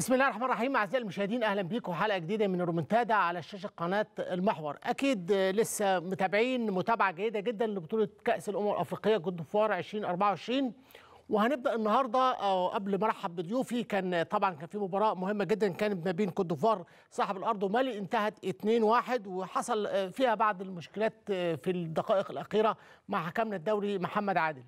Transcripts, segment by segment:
بسم الله الرحمن الرحيم اعزائي المشاهدين اهلا بيكم حلقه جديده من الرومنتادا على شاشه قناه المحور اكيد لسه متابعين متابعه جيده جدا لبطوله كاس الامم الافريقيه كوتديفوار 2024 وهنبدا النهارده أو قبل ما ارحب بضيوفي كان طبعا كان في مباراه مهمه جدا كانت ما بين كوت صاحب الارض ومالي انتهت 2-1 وحصل فيها بعض المشكلات في الدقائق الاخيره مع حكمنا الدوري محمد عادل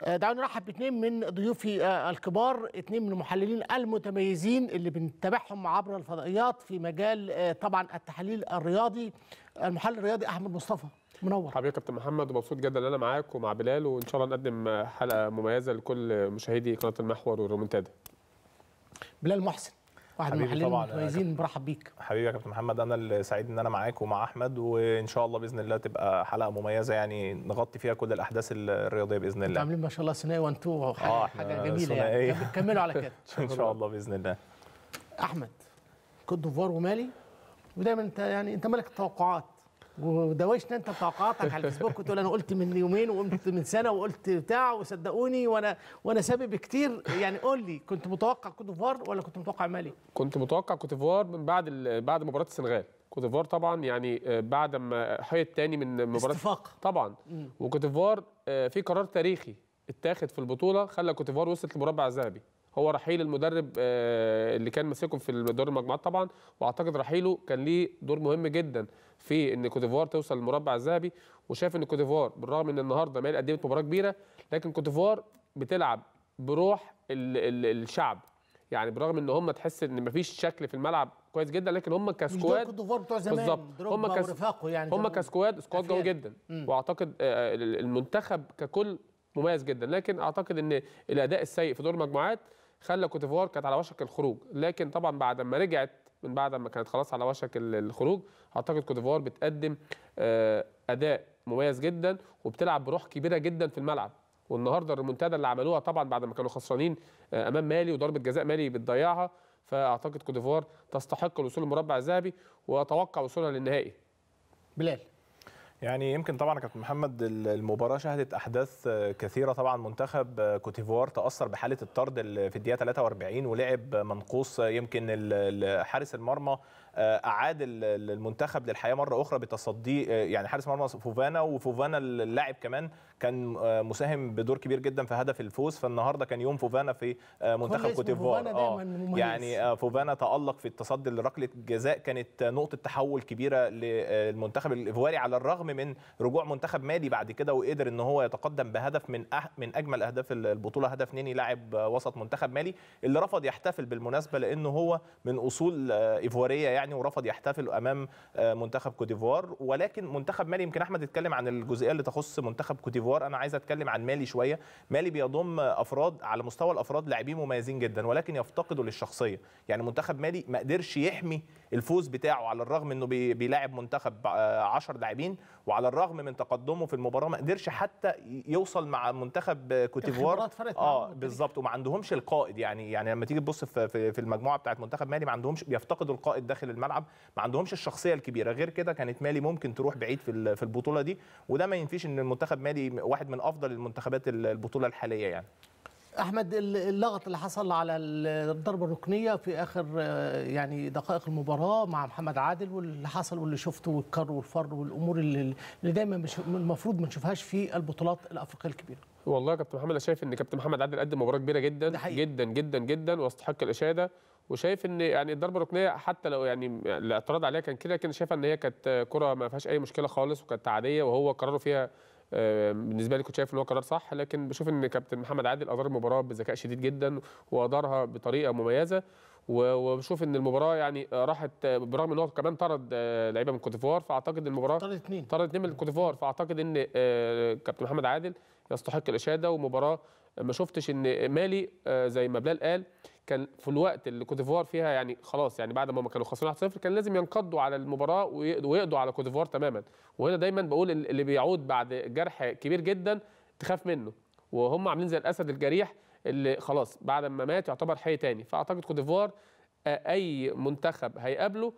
آه، دعونا نرحب باثنين من ضيوفي آه، الكبار اثنين من المحللين المتميزين اللي بنتابعهم عبر الفضائيات في مجال آه، طبعا التحليل الرياضي المحلل الرياضي احمد مصطفى منور حبيبي يا كابتن محمد ومبسوط جدا ان انا معاك ومع بلال وان شاء الله نقدم حلقه مميزه لكل مشاهدي قناه المحور والرومنتادا بلال محسن واحد من المحللين المميزين يعني برحب بيك حبيبي يا كابتن محمد انا اللي سعيد ان انا معاك ومع احمد وان شاء الله باذن الله تبقى حلقه مميزه يعني نغطي فيها كل الاحداث الرياضيه باذن الله عاملين ما شاء الله ثنائي وان تو آه، حاجه, حاجة جميله يعني كملوا على كده ان شاء الله باذن الله احمد كوت ديفوار ومالي ودايما انت يعني انت ملك التوقعات ودوشنا انت توقعاتك على الفيسبوك وتقول انا قلت من يومين وقلت من سنه وقلت بتاع وصدقوني وانا وانا سبب كتير يعني قول لي كنت متوقع كوت ديفوار ولا كنت متوقع مالي؟ كنت متوقع كوت ديفوار من بعد بعد مباراه السنغال كوت ديفوار طبعا يعني آه، بعد ما حيط تاني من مباراه استفاق طبعا وكوت ديفوار آه، في قرار تاريخي اتاخد في البطوله خلى كوت ديفوار وصلت للمربع الذهبي هو رحيل المدرب آه، اللي كان ماسكهم في دور المجموعات طبعا واعتقد رحيله كان ليه دور مهم جدا في ان كوتيفوار توصل للمربع الذهبي وشاف ان كوتيفوار بالرغم ان النهارده ما قدمت مباراه كبيره لكن كوتيفوار بتلعب بروح الشعب يعني برغم ان هم تحس ان مفيش شكل في الملعب كويس جدا لكن هم كسكواد بالظبط هم كس... يعني هم كسكواد سكواد قوي جدا م. واعتقد آه، المنتخب ككل مميز جدا لكن اعتقد ان الاداء السيء في دور المجموعات خلى كوت ديفوار كانت على وشك الخروج لكن طبعا بعد ما رجعت من بعد ما كانت خلاص على وشك الخروج اعتقد كوت ديفوار بتقدم آه، اداء مميز جدا وبتلعب بروح كبيره جدا في الملعب والنهارده الريمونتادا اللي عملوها طبعا بعد ما كانوا خسرانين آه، امام مالي وضربه جزاء مالي بتضيعها فاعتقد كوت ديفوار تستحق الوصول للمربع الذهبي واتوقع وصولها للنهائي بلال يعني يمكن طبعا كابتن محمد المباراه شهدت احداث كثيره طبعا منتخب كوتيفوار تاثر بحاله الطرد في الدقيقه 43 ولعب منقوص يمكن حارس المرمى آه، اعاد المنتخب للحياه مره اخرى بتصدي آه، يعني حارس مرمى فوفانا وفوفانا اللاعب كمان كان آه، مساهم بدور كبير جدا في هدف الفوز فالنهارده كان يوم فوفانا في منتخب كوتيفوار اه يعني فوفانا تالق في التصدي لركله جزاء كانت نقطه تحول كبيره للمنتخب الايفواري على الرغم من رجوع منتخب مالي بعد كده وقدر ان هو يتقدم بهدف من أح من اجمل اهداف البطوله هدف نيني لاعب وسط منتخب مالي اللي رفض يحتفل بالمناسبه لانه هو من اصول ايفواريه يعني يعني ورفض يحتفل امام آه، منتخب كوتيفوار ولكن منتخب مالي يمكن احمد يتكلم عن الجزئيه اللي تخص منتخب كوتيفوار انا عايز اتكلم عن مالي شويه مالي بيضم افراد على مستوى الافراد لاعبين مميزين جدا ولكن يفتقدوا للشخصيه يعني منتخب مالي ما قدرش يحمي الفوز بتاعه على الرغم انه بيلاعب منتخب 10 آه، لاعبين وعلى الرغم من تقدمه في المباراه ما قدرش حتى يوصل مع منتخب كوتيفوار اه بالظبط وما عندهمش القائد يعني يعني لما تيجي تبص في, في المجموعه بتاعت منتخب مالي ما عندهمش بيفتقدوا القائد داخل الملعب ما عندهمش الشخصيه الكبيره غير كده كانت مالي ممكن تروح بعيد في في البطوله دي وده ما ينفيش ان المنتخب مالي واحد من افضل المنتخبات البطوله الحاليه يعني احمد اللغط اللي حصل على الضربه الركنيه في اخر آه، يعني دقائق المباراه مع محمد عادل واللي حصل واللي شفته والكر والفر والامور اللي, دايما دايما المفروض ما نشوفهاش في البطولات الافريقيه الكبيره والله يا كابتن محمد انا شايف ان كابتن محمد عادل قدم مباراه كبيره جدا جدا جدا جدا واستحق الاشاده وشايف ان يعني الضربه الركنيه حتى لو يعني, يعني الاعتراض عليها كان كده لكن شايف ان هي كانت كره ما فيهاش اي مشكله خالص وكانت عاديه وهو قراره فيها آه، بالنسبه لي كنت شايف ان هو قرار صح لكن بشوف ان كابتن محمد عادل ادار المباراه بذكاء شديد جدا وادارها بطريقه مميزه وبشوف ان المباراه يعني راحت برغم ان هو كمان طرد آه، لعيبه من كوتيفوار فاعتقد المباراه طرد اثنين طرد اثنين من كوتيفوار فاعتقد ان آه، كابتن محمد عادل يستحق الاشاده ومباراه ما شفتش ان مالي زي ما بلال قال كان في الوقت اللي ديفوار فيها يعني خلاص يعني بعد ما هم كانوا خسرانين 1-0 كان لازم ينقضوا على المباراه ويقضوا على ديفوار تماما وهنا دايما بقول اللي بيعود بعد جرح كبير جدا تخاف منه وهم عاملين زي الاسد الجريح اللي خلاص بعد ما مات يعتبر حي تاني فاعتقد ديفوار آه، اي منتخب هيقابله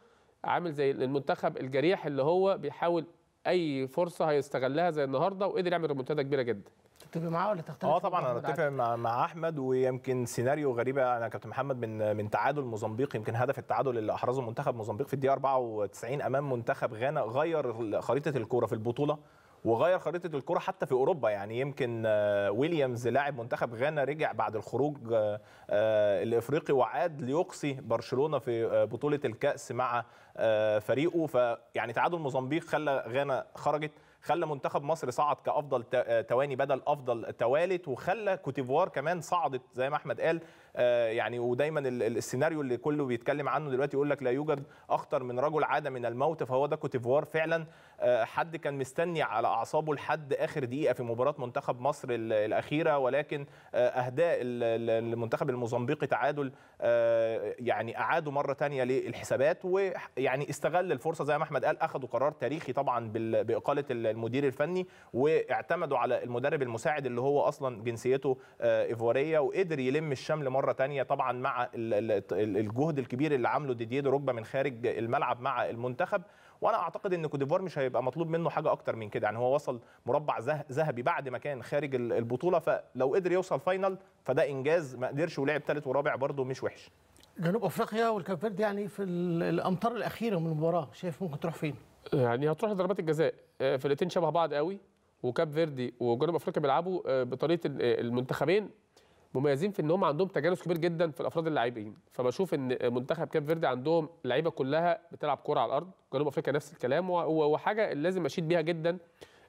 عامل زي المنتخب الجريح اللي هو بيحاول اي فرصه هيستغلها زي النهارده وقدر يعمل ريمونتادا كبيره جدا تتفق معاه ولا تختلف اه طبعا انا اتفق مع, مع احمد ويمكن سيناريو غريبه انا كابتن محمد من من تعادل موزمبيق يمكن هدف التعادل اللي احرزه منتخب موزمبيق في الدقيقه 94 امام منتخب غانا غير خريطه الكوره في البطوله وغير خريطه الكره حتى في اوروبا يعني يمكن آه، ويليامز لاعب منتخب غانا رجع بعد الخروج آه، آه، الافريقي وعاد ليقصي برشلونه في بطوله الكاس مع فريقه فيعني تعادل موزمبيق خلى غانا خرجت خلى منتخب مصر صعد كافضل آه، تواني بدل افضل توالت وخلى كوتيفوار كمان صعدت زي ما احمد قال آه، يعني ودايما السيناريو اللي كله بيتكلم عنه دلوقتي يقول لك لا يوجد اخطر من رجل عاد من الموت فهو ده كوتيفوار فعلا آه، حد كان مستني على اعصابه لحد اخر دقيقه في مباراه منتخب مصر الاخيره ولكن آه، اهداء المنتخب الموزمبيقي تعادل يعني اعادوا مره ثانيه للحسابات ويعني استغل الفرصه زي ما احمد قال اخذوا قرار تاريخي طبعا باقاله المدير الفني واعتمدوا على المدرب المساعد اللي هو اصلا جنسيته ايفواريه وقدر يلم الشمل مره مره تانية طبعا مع الجهد الكبير اللي عامله دي دروجبا من خارج الملعب مع المنتخب وانا اعتقد ان كوديفوار مش هيبقى مطلوب منه حاجه اكتر من كده يعني هو وصل مربع ذهبي بعد ما كان خارج البطوله فلو قدر يوصل فاينل فده انجاز ما قدرش ولعب ثالث ورابع برده مش وحش جنوب افريقيا والكاب يعني في الامتار الاخيره من المباراه شايف ممكن تروح فين يعني هتروح ضربات الجزاء آه، فرقتين شبه بعض قوي وكاب فيردي وجنوب افريقيا بيلعبوا آه، بطريقه المنتخبين مميزين في ان هم عندهم تجانس كبير جدا في الافراد اللاعبين فبشوف ان منتخب كاب فيردي عندهم لعيبه كلها بتلعب كوره على الارض جنوب افريقيا نفس الكلام وحاجه لازم اشيد بيها جدا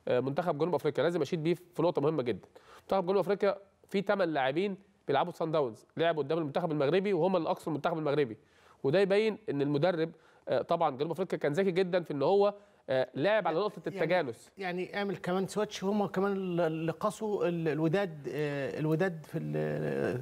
آه، منتخب جنوب افريقيا لازم اشيد بيه في نقطه مهمه جدا منتخب جنوب افريقيا في 8 لاعبين بيلعبوا في سان داونز لعبوا قدام المنتخب المغربي وهم الاقصى المنتخب المغربي وده يبين ان المدرب آه، طبعا جنوب افريقيا كان ذكي جدا في ان هو آه، لعب على نقطه يعني التجانس يعني, يعني اعمل كمان سويتش هم كمان اللي قاسوا الوداد آه، الوداد في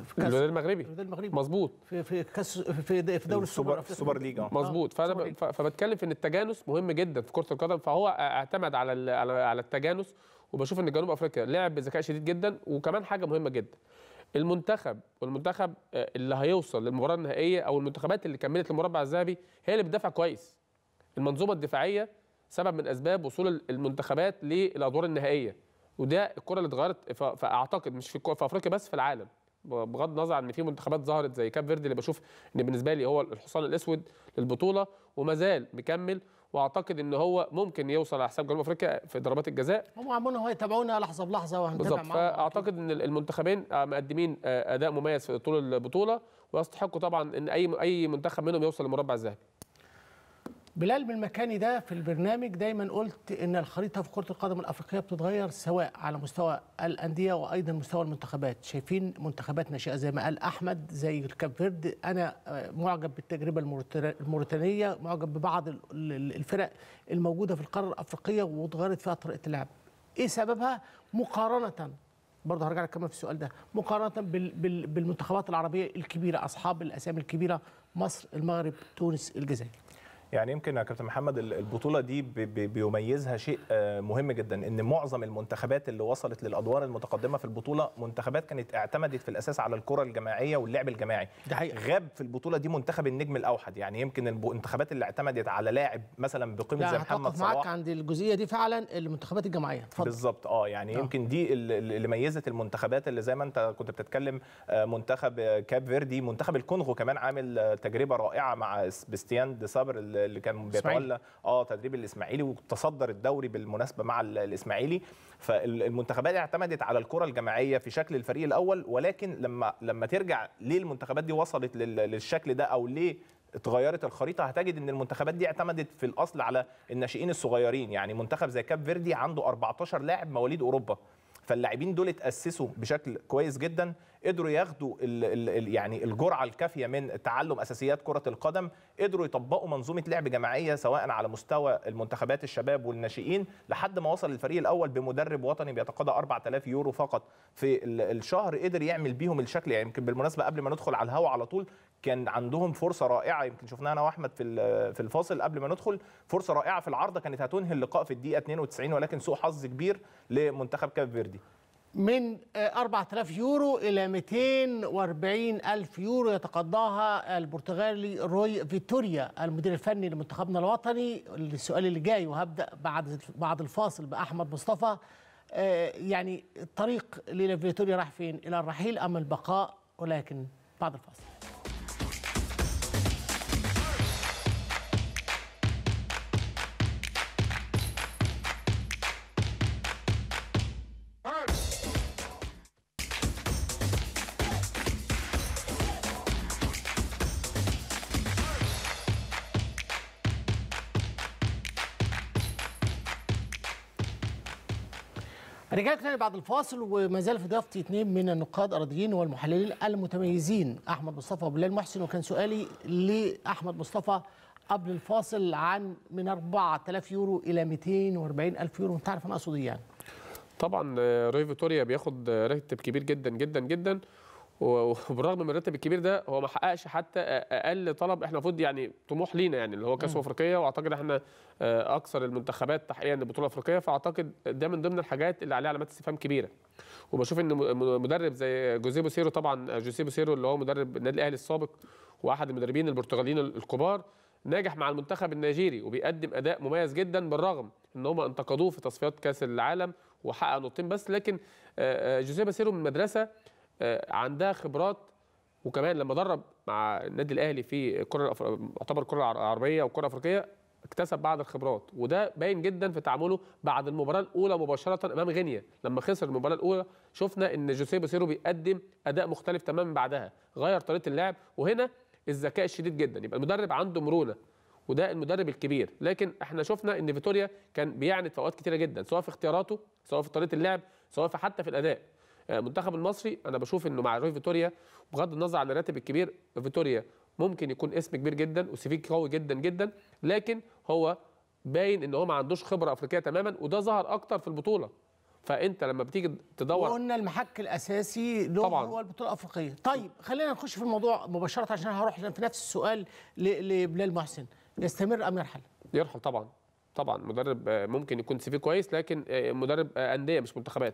في كاس الوداد المغربي الوداد المغربي مظبوط في في كاس في في دوري السوبر في السوبر ليج آه. مظبوط فانا فبتكلم في ان التجانس مهم جدا في كره القدم فهو اعتمد على على التجانس وبشوف ان جنوب افريقيا لعب بذكاء شديد جدا وكمان حاجه مهمه جدا المنتخب والمنتخب اللي هيوصل للمباراه النهائيه او المنتخبات اللي كملت المربع الذهبي هي اللي بتدافع كويس المنظومه الدفاعيه سبب من اسباب وصول المنتخبات للادوار النهائيه وده الكره اللي اتغيرت فاعتقد مش في في افريقيا بس في العالم بغض النظر عن ان في منتخبات ظهرت زي كاب فيردي اللي بشوف ان بالنسبه لي هو الحصان الاسود للبطوله وما زال مكمل واعتقد ان هو ممكن يوصل على حساب جنوب افريقيا في ضربات الجزاء هم عمالين هو يتابعونا لحظه بلحظه وهنتابع معاهم فاعتقد ان المنتخبين آه، مقدمين آه، اداء مميز طول البطوله ويستحقوا طبعا ان اي اي منتخب منهم يوصل للمربع الذهبي بلال بالمكاني ده في البرنامج دايما قلت ان الخريطه في كره القدم الافريقيه بتتغير سواء على مستوى الانديه وايضا مستوى المنتخبات شايفين منتخبات ناشئه زي ما قال احمد زي الكاب فيرد انا آه، معجب بالتجربه الموريتانيه معجب ببعض الفرق الموجوده في القاره الافريقيه واتغيرت فيها طريقه اللعب ايه سببها مقارنه برضه هرجع لك كمان في السؤال ده مقارنه بالمنتخبات العربيه الكبيره اصحاب الاسامي الكبيره مصر المغرب تونس الجزائر يعني يمكن يا كابتن محمد البطوله دي بيميزها شيء آه، مهم جدا ان معظم المنتخبات اللي وصلت للادوار المتقدمه في البطوله منتخبات كانت اعتمدت في الاساس على الكره الجماعيه واللعب الجماعي ده حقيقة. غاب في البطوله دي منتخب النجم الاوحد يعني يمكن المنتخبات اللي اعتمدت على لاعب مثلا بقيمه زي محمد صلاح معاك عند الجزئيه دي فعلا المنتخبات الجماعيه بالظبط اه يعني ده. آه. يمكن دي اللي ميزت المنتخبات اللي زي ما انت كنت بتتكلم آه، منتخب كاب فيردي منتخب الكونغو كمان عامل تجربه رائعه مع سبستيان دي صابر اللي كان بيتولى اه تدريب الاسماعيلي وتصدر الدوري بالمناسبه مع الاسماعيلي فالمنتخبات اعتمدت على الكره الجماعيه في شكل الفريق الاول ولكن لما لما ترجع ليه المنتخبات دي وصلت للشكل ده او ليه اتغيرت الخريطه هتجد ان المنتخبات دي اعتمدت في الاصل على الناشئين الصغيرين يعني منتخب زي كاب فيردي عنده 14 لاعب مواليد اوروبا فاللاعبين دول اتاسسوا بشكل كويس جدا قدروا ياخدوا الـ الـ يعني الجرعه الكافيه من تعلم اساسيات كره القدم قدروا يطبقوا منظومه لعب جماعيه سواء على مستوى المنتخبات الشباب والناشئين لحد ما وصل الفريق الاول بمدرب وطني بيتقاضى 4000 يورو فقط في الشهر قدر يعمل بيهم الشكل يعني يمكن بالمناسبه قبل ما ندخل على الهوا على طول كان عندهم فرصه رائعه يمكن شفناها انا واحمد في في الفاصل قبل ما ندخل فرصه رائعه في العارضه كانت هتنهي اللقاء في الدقيقه 92 ولكن سوء حظ كبير لمنتخب كاب فيردي من 4000 آه، يورو إلى 240 ألف يورو يتقضاها البرتغالي روي فيتوريا المدير الفني لمنتخبنا الوطني السؤال اللي جاي وهبدأ بعد بعد الفاصل بأحمد مصطفى آه، يعني الطريق لفيتوريا راح فين إلى الرحيل أم البقاء ولكن بعد الفاصل رجعت تاني بعد الفاصل وما زال في ضيافتي اثنين من النقاد الرياضيين والمحللين المتميزين احمد مصطفى وبلال محسن وكان سؤالي لاحمد مصطفى قبل الفاصل عن من 4000 يورو الى 240 الف يورو انت عارف انا اقصد ايه يعني طبعا آه، ريفيتوريا فيتوريا بياخد آه، راتب كبير جدا جدا جدا وبالرغم من الراتب الكبير ده هو ما حققش حتى اقل طلب احنا المفروض يعني طموح لينا يعني اللي هو كاس افريقيه واعتقد احنا آه، اكثر المنتخبات تحقيقا للبطوله الافريقيه فاعتقد ده من ضمن الحاجات اللي عليها علامات استفهام كبيره وبشوف ان مدرب زي جوزيبو سيرو طبعا جوزيبو سيرو اللي هو مدرب النادي الاهلي السابق واحد المدربين البرتغاليين الكبار ناجح مع المنتخب النيجيري وبيقدم اداء مميز جدا بالرغم ان هم انتقدوه في تصفيات كاس العالم وحقق نقطتين بس لكن آه، آه، جوزيه بوسيرو من مدرسه آه، عندها خبرات وكمان لما درب مع النادي الاهلي في كره يعتبر كره عربيه وكره افريقيه اكتسب بعض الخبرات وده باين جدا في تعامله بعد المباراه الاولى مباشره امام غينيا لما خسر المباراه الاولى شفنا ان جوسيه بوسيرو بيقدم اداء مختلف تماما بعدها غير طريقه اللعب وهنا الذكاء الشديد جدا يبقى المدرب عنده مرونه وده المدرب الكبير لكن احنا شفنا ان فيتوريا كان بيعند في اوقات كتيره جدا سواء في اختياراته سواء في طريقه اللعب سواء في حتى في الاداء المنتخب آه، المصري انا بشوف انه مع روي فيتوريا بغض النظر عن الراتب الكبير فيتوريا ممكن يكون اسم كبير جدا وسيفي قوي جدا جدا لكن هو باين ان هو ما عندوش خبره افريقيه تماما وده ظهر اكتر في البطوله فانت لما بتيجي تدور وقلنا المحك الاساسي له طبعا هو البطوله الافريقيه طيب خلينا نخش في الموضوع مباشره عشان هروح في نفس السؤال لبلال محسن يستمر ام يرحل يرحل طبعا طبعا مدرب آه، ممكن يكون سي في كويس لكن آه، مدرب انديه مش منتخبات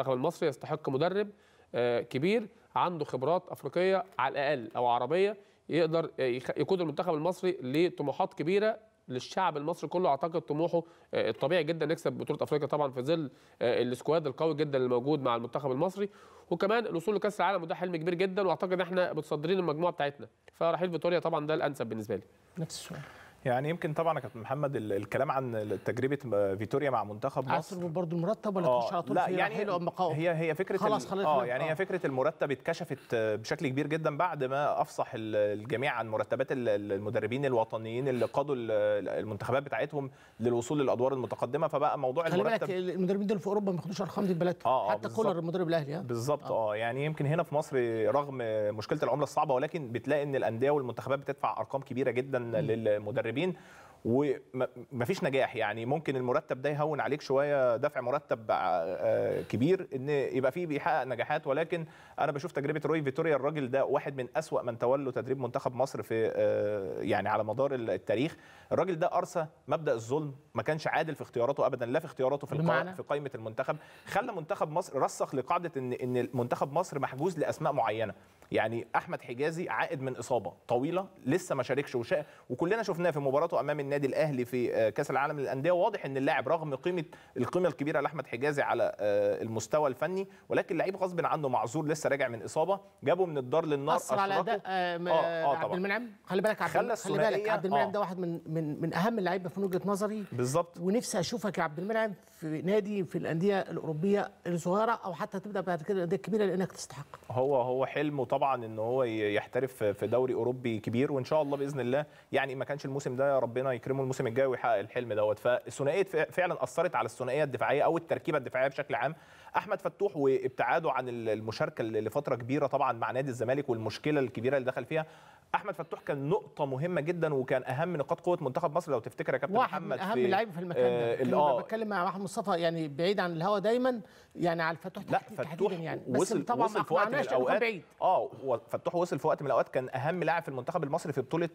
المنتخب المصري يستحق مدرب آه، كبير عنده خبرات افريقيه على الاقل او عربيه يقدر آه، يقود المنتخب المصري لطموحات كبيره للشعب المصري كله اعتقد طموحه آه، الطبيعي جدا يكسب بطوله افريقيا طبعا في ظل السكواد القوي جدا اللي موجود مع المنتخب المصري وكمان الوصول لكاس العالم وده حلم كبير جدا واعتقد ان احنا متصدرين المجموعه بتاعتنا فرحيل فيتوريا طبعا ده الانسب بالنسبه لي نفس السؤال يعني يمكن طبعا يا كابتن محمد الكلام عن تجربه فيتوريا مع منتخب مصر عايز برضه المرتب ولا مش آه، على طول لا يعني حلو ام قوي هي هي فكره خلاص خلاص اه يعني هي فكره المرتب اتكشفت بشكل كبير جدا بعد ما افصح الجميع عن مرتبات المدربين الوطنيين اللي قادوا المنتخبات بتاعتهم للوصول للادوار المتقدمه فبقى موضوع خلي المرتب خلي بالك المدربين دول في اوروبا ما بياخدوش ارقام دي البلد آه،, آه حتى كولر المدرب الاهلي آه. بالظبط اه, آه يعني يمكن هنا في مصر رغم مشكله العمله الصعبه ولكن بتلاقي ان الانديه والمنتخبات بتدفع ارقام كبيره جدا للمدربين المدربين ومفيش نجاح يعني ممكن المرتب ده يهون عليك شويه دفع مرتب آه، كبير ان يبقى فيه بيحقق نجاحات ولكن انا بشوف تجربه روي فيتوريا الراجل ده واحد من اسوا من تولوا تدريب منتخب مصر في آه، يعني على مدار التاريخ الراجل ده ارسى مبدا الظلم ما كانش عادل في اختياراته ابدا لا في اختياراته في في قائمه المنتخب خلى منتخب مصر رسخ لقاعده ان ان منتخب مصر محجوز لاسماء معينه يعني احمد حجازي عائد من اصابه طويله لسه ما شاركش وشاء وكلنا شفناه في مباراته امام النادي الاهلي في آه، كاس العالم للانديه واضح ان اللاعب رغم قيمه القيمه الكبيره لاحمد حجازي على آه، المستوى الفني ولكن لعيب غصب عنه معذور لسه راجع من اصابه جابه من الدار للنار اثر على اداء آه،, آه, آه عبد المنعم خلي بالك عبد خلي بالك عبد المنعم آه. ده واحد من من من اهم اللعيبه في وجهه نظري بالظبط ونفسي اشوفك يا عبد المنعم في نادي في الانديه الاوروبيه الصغيره او حتى تبدا بعد كده الانديه الكبيره لانك تستحق هو هو حلمه طبعا ان هو يحترف في دوري اوروبي كبير وان شاء الله باذن الله يعني ما كانش الموسم ده ربنا يكرمه الموسم الجاي ويحقق الحلم دوت فالثنائيه فعلا اثرت على الثنائيه الدفاعيه او التركيبه الدفاعيه بشكل عام احمد فتوح وابتعاده عن المشاركه لفتره كبيره طبعا مع نادي الزمالك والمشكله الكبيره اللي دخل فيها احمد فتوح كان نقطه مهمه جدا وكان اهم نقاط قوه منتخب مصر لو تفتكر يا كابتن محمد اهم لعيب في المكان آه، ده آه بتكلم مع محمد مصطفى يعني بعيد عن الهوا دايما يعني على الفتوح لا فتوح يعني بس وصل طبعا وصل في وقت من الاوقات بعيد. اه فتوح وصل في وقت من الاوقات كان اهم لاعب في المنتخب المصري في بطوله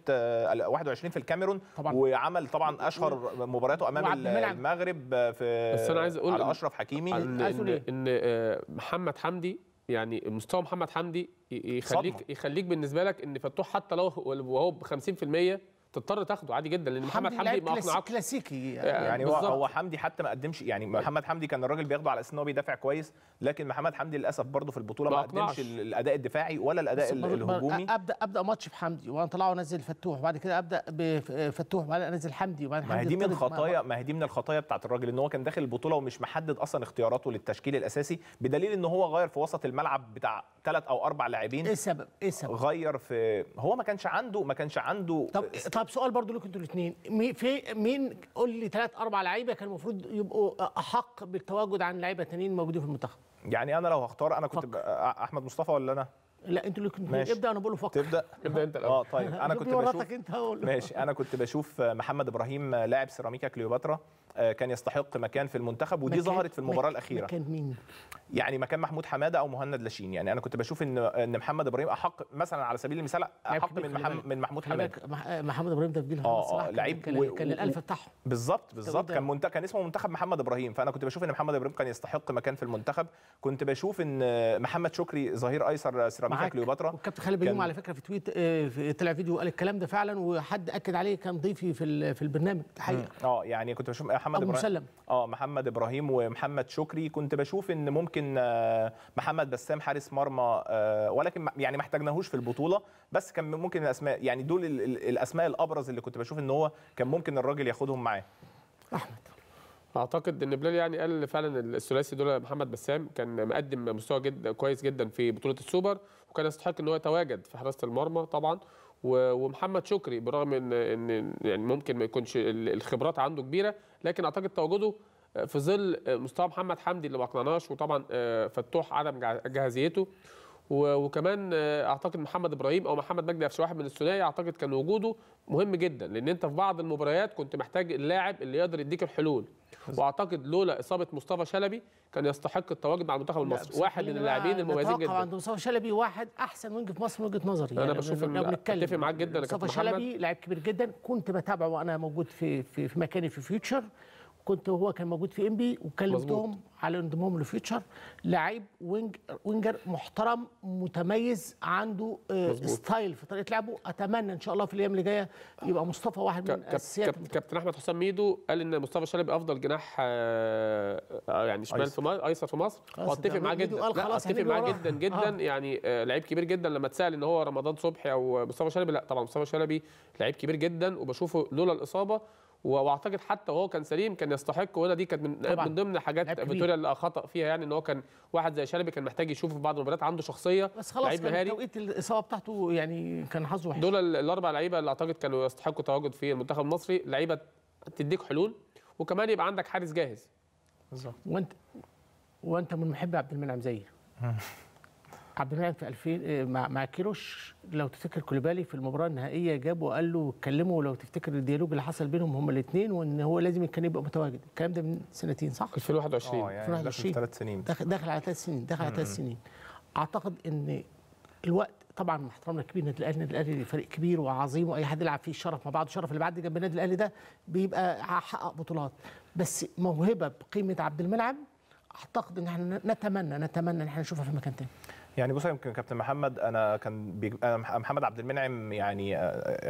21 آه، في الكاميرون طبعا وعمل طبعا اشهر مبارياته امام المغرب آه، في بس انا عايز اقول على اشرف حكيمي ان, إن, إيه؟ إن آه، محمد حمدي يعني مستوى محمد حمدي يخليك صدمة. يخليك بالنسبه لك ان فتوح حتى لو وهو ب 50% تضطر تاخده عادي جدا لان محمد حمدي ما اقنعكش كلاسيكي يعني, آه، يعني هو هو حمدي حتى ما قدمش يعني محمد حمدي كان الراجل بياخده على اساس ان هو بيدافع كويس لكن محمد حمدي للاسف برضه في البطوله ما قدمش الاداء الدفاعي ولا الاداء الهجومي ابدا ابدا ماتش بحمدي وانا طلعه انزل فتوح وبعد كده ابدا بفتوح وبعدين انزل حمدي وبعدين حمدي ما هي دي من الخطايا ما هي دي من الخطايا بتاعت الراجل ان هو كان داخل البطوله ومش محدد اصلا اختياراته للتشكيل الاساسي بدليل ان هو غير في وسط الملعب بتاع ثلاث او اربع لاعبين ايه السبب ايه السبب غير في هو ما كانش عنده ما كانش عنده طب طب سؤال برضو لكم انتوا الاثنين في مين قول لي ثلاث اربع لعيبه كان المفروض يبقوا احق بالتواجد عن لعيبه ثانيين موجودين في المنتخب يعني انا لو هختار انا كنت احمد مصطفى ولا انا لا انتوا اللي كنتوا ابدا انا بقول فكر تبدا ابدا انت الاول اه طيب انا كنت بشوف انت ماشي انا كنت بشوف محمد ابراهيم لاعب سيراميكا كليوباترا آه، كان يستحق مكان في المنتخب ودي ظهرت في المباراه الاخيره مكان مين يعني مكان محمود حماده او مهند لاشين يعني انا كنت بشوف ان ان محمد ابراهيم احق مثلا على سبيل المثال احق من من محمود حماده محمد ابراهيم ده في جيل اه لعيب كان, و... كان الالف بتاعهم بالظبط بالظبط كان منت... كان اسمه منتخب محمد ابراهيم فانا كنت بشوف ان محمد ابراهيم كان يستحق مكان في المنتخب كنت بشوف ان محمد شكري ظهير ايسر سيراميكا كليوباترا والكابتن خالد بيوم على فكره في تويت آه، طلع فيديو قال الكلام ده فعلا وحد اكد عليه كان ضيفي في في البرنامج حقيقه اه يعني كنت بشوف محمد ابراهيم مسلم. اه محمد ابراهيم ومحمد شكري كنت بشوف ان ممكن آه، محمد بسام حارس مرمى آه، ولكن يعني ما احتاجناهوش في البطوله بس كان ممكن الاسماء يعني دول الاسماء الابرز اللي كنت بشوف ان هو كان ممكن الراجل ياخدهم معاه احمد اعتقد ان بلال يعني قال فعلا الثلاثي دول محمد بسام كان مقدم مستوى جدا كويس جدا في بطوله السوبر وكان يستحق ان هو يتواجد في حراسه المرمى طبعا ومحمد شكري برغم ان ان يعني ممكن ما يكونش الخبرات عنده كبيره لكن اعتقد تواجده في ظل مستوى محمد حمدي اللي ما اقنعناش وطبعا آه، فتوح عدم جاهزيته وكمان اعتقد محمد ابراهيم او محمد مجدي نفسه واحد من الثنائي اعتقد كان وجوده مهم جدا لان انت في بعض المباريات كنت محتاج اللاعب اللي يقدر يديك الحلول واعتقد لولا اصابه مصطفى شلبي كان يستحق التواجد مع المنتخب المصري واحد من اللاعبين المميزين جدا عند مصطفى شلبي واحد احسن وينج في مصر من وجهه نظري يعني انا بشوف لو اتفق معاك جدا مصطفى شلبي لاعب كبير جدا كنت بتابعه وانا موجود في في, في مكاني في فيوتشر كنت هو كان موجود في انبي وكلمتهم على انضمام لفيوتشر لعيب وينج وينجر محترم متميز عنده آه، مزبوط. ستايل في طريقه لعبه اتمنى ان شاء الله في الايام اللي جايه يبقى مصطفى واحد من اساسيات كابتن احمد حسام ميدو قال ان مصطفى شلبي افضل جناح آه، آه، يعني شمال في مصر ايسر في مصر واتفق معاه جدا اتفق معاه جدا جدا يعني لعيب كبير جدا لما اتسال ان هو رمضان صبحي او مصطفى شلبي لا طبعا مصطفى شلبي لعيب كبير جدا وبشوفه لولا الاصابه واعتقد حتى وهو كان سليم كان يستحق وهنا دي كانت من من ضمن الحاجات فيتوريا اللي خطا فيها يعني ان هو كان واحد زي شلبي كان محتاج يشوفه في بعض المباريات عنده شخصيه بس خلاص كان توقيت الاصابه بتاعته يعني كان حظه وحش دول الاربع لعيبه اللي اعتقد كانوا يستحقوا تواجد في المنتخب المصري لعيبه تديك حلول وكمان يبقى عندك حارس جاهز بالظبط وانت وانت من محب عبد المنعم زيي عبد المنعم في 2000 آه، مع مع كيروش لو تفتكر كوليبالي في المباراه النهائيه جابه وقال له اتكلموا لو تفتكر الديالوج اللي حصل بينهم هم الاثنين وان هو لازم كان يبقى متواجد الكلام ده من سنتين صح 2021 اه يعني 2021 ثلاث سنين داخل, داخل على ثلاث سنين داخل على ثلاث سنين اعتقد ان الوقت طبعا مع احترامنا الكبير النادي الاهلي النادي الاهلي فريق كبير وعظيم واي حد يلعب فيه الشرف مع بعض الشرف اللي بعد جنب النادي الاهلي ده بيبقى حقق بطولات بس موهبه بقيمه عبد المنعم اعتقد ان احنا نتمنى نتمنى ان احنا نشوفها في مكان تاني يعني بص يا كابتن محمد انا كان أنا محمد عبد المنعم يعني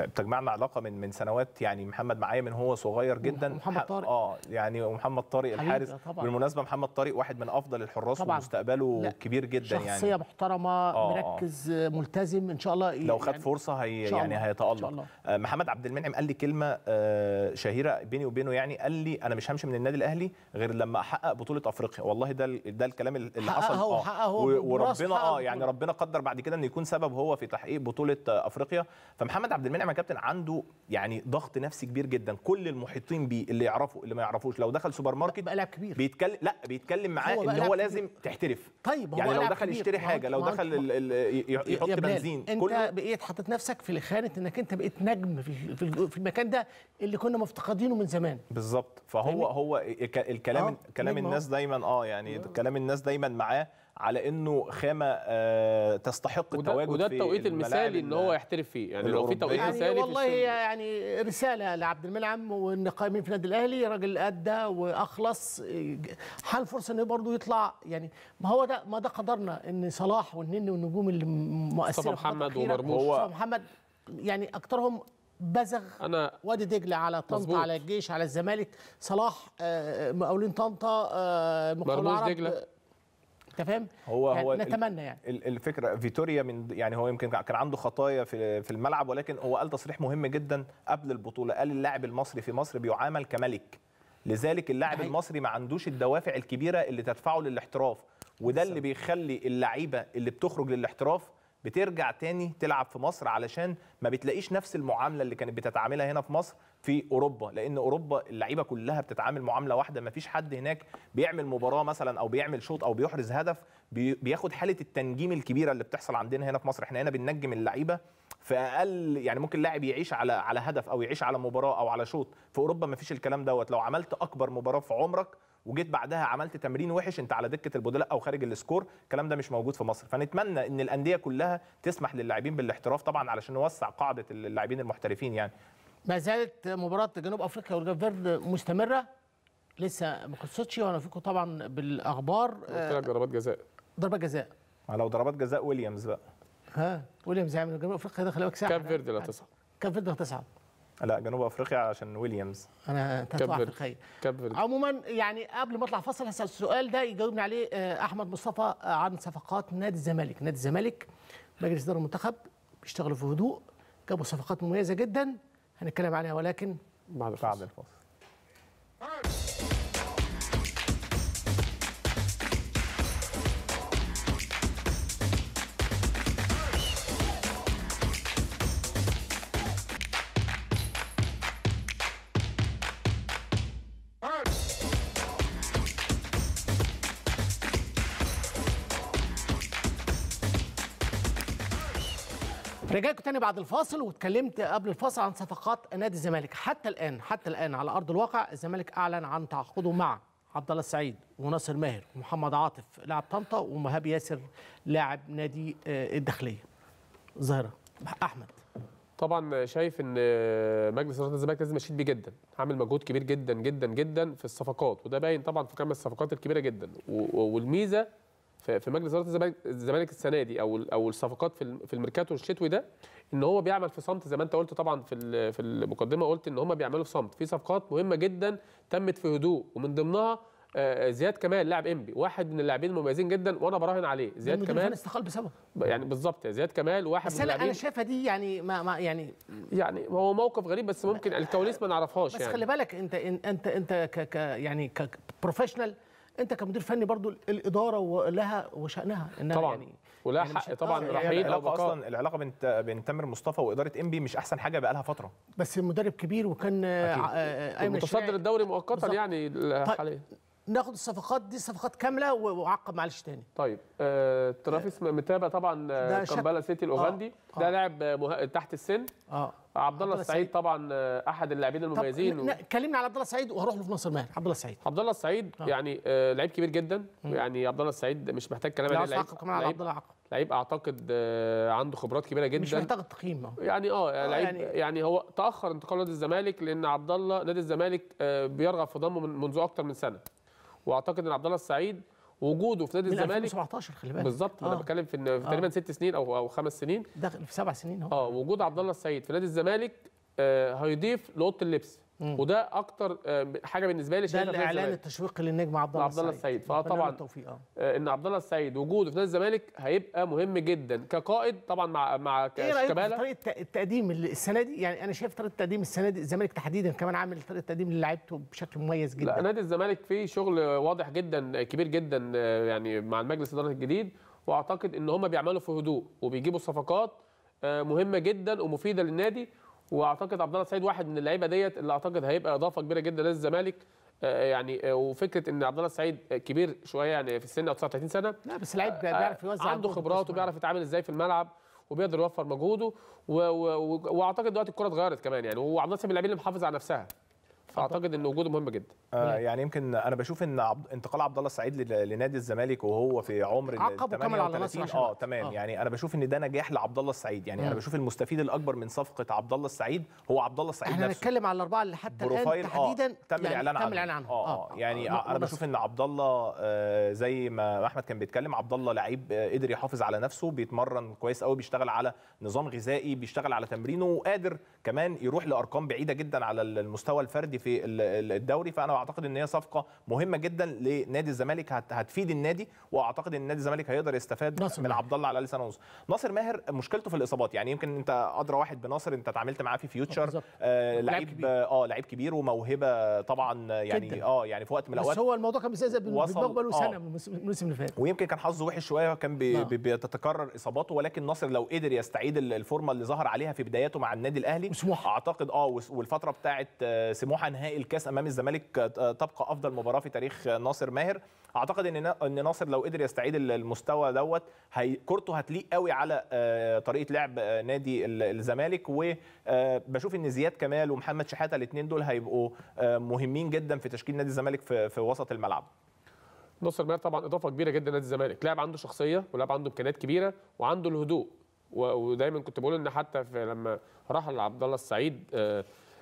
بتجمعنا آه، آه، علاقه من من سنوات يعني محمد معايا من هو صغير جدا محمد طارق اه يعني ومحمد طارق الحارس آه، بالمناسبه محمد طارق واحد من افضل الحراس طبعا. ومستقبله لا. كبير جدا شخصية يعني شخصيه محترمه آه. مركز ملتزم ان شاء الله لو خد يعني فرصه هي يعني هيتالق محمد عبد المنعم قال لي كلمه شهيره بيني وبينه يعني قال لي انا مش همشي من النادي الاهلي غير لما احقق بطوله افريقيا والله ده ده الكلام اللي حصل اه وربنا اه يعني ربنا قدر بعد كده انه يكون سبب هو في تحقيق بطوله افريقيا فمحمد عبد المنعم يا كابتن عنده يعني ضغط نفسي كبير جدا كل المحيطين بيه اللي يعرفوا اللي ما يعرفوش لو دخل سوبر ماركت بقى لاعب كبير بيتكلم لا بيتكلم معاه هو ان هو لازم كبير. تحترف طيب هو يعني لو دخل يشتري حاجه لو دخل يحط بنزين انت بقيت حطيت نفسك في خانه انك انت بقيت نجم في في المكان ده اللي كنا مفتقدينه من زمان بالظبط فهو هو إيه، الكلام آه، كلام طيب، الناس دايما اه يعني آه. كلام الناس دايما معاه على انه خامه آه، تستحق التواجد وده التوقيت المثالي ان هو يحترف فيه يعني لو في توقيت يعني مثالي والله يعني رساله لعبد المنعم وان قائمين في النادي الاهلي راجل ادى واخلص حال فرصه انه برضه يطلع يعني ما هو ده ما ده قدرنا ان صلاح والنني والنجوم اللي مصطفى محمد ومرموش مصطفى محمد يعني اكثرهم بزغ أنا وادي دجله على طنطا مزبوط. على الجيش على الزمالك صلاح آه، مقاولين طنطا آه، مقاولين دجلة. فاهم هو يعني هو نتمنى يعني الفكره فيتوريا من يعني هو يمكن كان عنده خطايا في في الملعب ولكن هو قال تصريح مهم جدا قبل البطوله قال اللاعب المصري في مصر بيعامل كملك لذلك اللاعب المصري ما عندوش الدوافع الكبيره اللي تدفعه للاحتراف وده اللي بيخلي اللعيبه اللي بتخرج للاحتراف بترجع تاني تلعب في مصر علشان ما بتلاقيش نفس المعامله اللي كانت بتتعاملها هنا في مصر في اوروبا لان اوروبا اللعيبه كلها بتتعامل معامله واحده ما فيش حد هناك بيعمل مباراه مثلا او بيعمل شوط او بيحرز هدف بياخد حاله التنجيم الكبيره اللي بتحصل عندنا هنا في مصر احنا هنا بننجم اللعيبه في اقل يعني ممكن لاعب يعيش على على هدف او يعيش على مباراه او على شوط في اوروبا ما فيش الكلام دوت لو عملت اكبر مباراه في عمرك وجيت بعدها عملت تمرين وحش انت على دكه البدلاء او خارج السكور الكلام ده مش موجود في مصر فنتمنى ان الانديه كلها تسمح للاعبين بالاحتراف طبعا علشان نوسع قاعده اللاعبين المحترفين يعني ما زالت مباراه جنوب افريقيا والجاب فيرد مستمره لسه ما خلصتش فيكم طبعا بالاخبار قلت ضربات جزاء ضربات جزاء لو ضربات جزاء ويليامز بقى ها ويليامز عامل جنوب افريقيا ده خلي بالك ساعه كاب فيرد لا تصعب كاب فيرد هتصعد لا جنوب افريقيا عشان ويليامز انا تتوقع افريقيه عموما يعني قبل ما اطلع فاصل هسال السؤال ده يجاوبني عليه آه، احمد مصطفى آه، عن صفقات نادي الزمالك نادي الزمالك مجلس اداره المنتخب بيشتغلوا في هدوء جابوا صفقات مميزه جدا هنتكلم عليها ولكن بعد الفاصل رجعت تاني بعد الفاصل واتكلمت قبل الفاصل عن صفقات نادي الزمالك حتى الان حتى الان على ارض الواقع الزمالك اعلن عن تعاقده مع عبد الله السعيد وناصر ماهر ومحمد عاطف لاعب طنطا ومهاب ياسر لاعب نادي آه، الداخليه ظاهره احمد طبعا شايف ان آه، مجلس اداره الزمالك لازم يشيد بيه جدا عامل مجهود كبير جدا جدا جدا في الصفقات وده باين طبعا في كم الصفقات الكبيره جدا والميزه في مجلس اداره الزمالك السنه دي او او الصفقات في في الميركاتو الشتوي ده ان هو بيعمل في صمت زي ما انت قلت طبعا في في المقدمه قلت ان هم بيعملوا في صمت في صفقات مهمه جدا تمت في هدوء ومن ضمنها آه، آه، زياد كمال لاعب انبي واحد من اللاعبين المميزين جدا وانا براهن عليه زياد كمال استقال بسبب يعني بالظبط زياد كمال واحد بس من اللاعبين انا شايفها دي يعني ما, ما يعني يعني هو موقف غريب بس ممكن الكواليس ما نعرفهاش بس يعني. خلي بالك انت انت انت ك يعني كبروفيشنال انت كمدير فني برضو الاداره ولها وشانها انها طبعا يعني ولها يعني حق طبعا آه رحيل العلاقه اصلا العلاقه بين بين تامر مصطفى واداره انبي مش احسن حاجه بقى لها فتره بس المدرب كبير وكان آه، ايمن متصدر الدوري مؤقتا يعني طيب، حاليا ناخد الصفقات دي صفقات كامله وعقب معلش تاني طيب آه ترافيس آه، متابع طبعا آه، كامبالا سيتي الاوغندي آه. آه. ده لاعب تحت السن اه عبد الله السعيد طبعا آه، احد اللاعبين المميزين و... كلمنا على عبد الله السعيد وهروح له في نصر المهري عبد الله السعيد عبد الله السعيد آه. يعني آه لعيب كبير جدا مم. يعني عبد الله السعيد مش محتاج كلام عليه يعني، لعيب كمان على عبد الله لعيب اعتقد آه عنده خبرات كبيره جدا مش محتاج تقييم يعني آه،, اه, لعيب يعني... يعني هو تاخر انتقال نادي الزمالك لان عبد الله نادي الزمالك آه بيرغب في ضمه من منذ اكثر من سنه واعتقد ان عبد الله السعيد وجوده في نادي الزمالك 2017 خلي بالك بالظبط آه. انا بتكلم في, تقريبا آه. ست سنين او او خمس سنين ده في سبع سنين اه وجود عبد الله السعيد في نادي الزمالك آه هيضيف لاوضه اللبس مم. وده اكتر آه، حاجه بالنسبه لي شايفها ده الاعلان التشويقي للنجم عبد الله السيد, السيد. فطبعا طبعا آه. ان عبد الله السيد وجوده في نادي الزمالك هيبقى مهم جدا كقائد طبعا مع مع كابالا ايه رايك طريقه التقديم السنه دي يعني انا شايف طريقه التقديم السنه دي الزمالك تحديدا كمان عامل طريقه تقديم للاعيبته بشكل مميز جدا لا نادي الزمالك فيه شغل واضح جدا كبير جدا آه، يعني مع المجلس الاداره الجديد واعتقد ان هم بيعملوا في هدوء وبيجيبوا صفقات مهمه جدا ومفيده للنادي واعتقد عبد الله سعيد واحد من اللعيبه ديت اللي اعتقد هيبقى اضافه كبيره جدا للزمالك آه، يعني آه، وفكره ان عبد الله السعيد كبير شويه يعني في السن او 39 سنه لا بس لعيب بيعرف آه، يوزع عنده خبرات وبيعرف يتعامل ازاي في الملعب وبيقدر يوفر مجهوده واعتقد دلوقتي الكره اتغيرت كمان يعني وعبد الله السعيد من اللاعبين اللي محافظ على نفسها فاعتقد ان وجوده مهم جدا آه يعني يمكن انا بشوف ان عبد... انتقال عبد الله السعيد لنادي الزمالك وهو في عمر ال 38 اه تمام آه. يعني انا بشوف ان ده نجاح لعبد الله السعيد يعني مم. انا بشوف المستفيد الاكبر من صفقه عبد الله السعيد هو عبد الله السعيد نفسه احنا بنتكلم على الاربعه اللي حتى الان آه، تحديدا آه. تم يعني الاعلان يعني عنهم, تم عنهم. آه، آه،, آه. آه. يعني آه. انا بشوف ان عبد الله آه زي ما احمد كان بيتكلم عبد الله لعيب آه قدر يحافظ على نفسه بيتمرن كويس قوي بيشتغل على نظام غذائي بيشتغل على تمرينه وقادر كمان يروح لارقام بعيده جدا على المستوى الفردي في الدوري فانا اعتقد ان هي صفقه مهمه جدا لنادي الزمالك هتفيد النادي واعتقد ان نادي الزمالك هيقدر يستفاد نصر. من عبد الله على الاقل سنه ونص ناصر ماهر مشكلته في الاصابات يعني يمكن انت ادرى واحد بناصر انت اتعاملت معاه في فيوتشر آه لعيب اه لعيب كبير وموهبه طبعا يعني اه يعني في وقت من الاوقات بس هو الموضوع كان مزيزه بالمقبل وسنه آه. من الموسم اللي فات ويمكن كان حظه وحش شويه كان بتتكرر نعم. اصاباته ولكن ناصر لو قدر يستعيد الفورمه اللي ظهر عليها في بداياته مع النادي الاهلي وسموحه اعتقد اه والفتره بتاعه آه، سموحه نهائي الكاس امام الزمالك آه، تبقى افضل مباراه في تاريخ آه، ناصر ماهر اعتقد ان ان ناصر لو قدر يستعيد المستوى دوت كورته هتليق قوي على آه، طريقه لعب نادي الزمالك وبشوف ان زياد كمال ومحمد شحاته الاثنين دول هيبقوا مهمين جدا في تشكيل نادي الزمالك في, في وسط الملعب ناصر ماهر طبعا اضافه كبيره جدا لنادي الزمالك لاعب عنده شخصيه ولاعب عنده امكانيات كبيره وعنده الهدوء ودايما كنت بقول ان حتى في لما راح عبد الله السعيد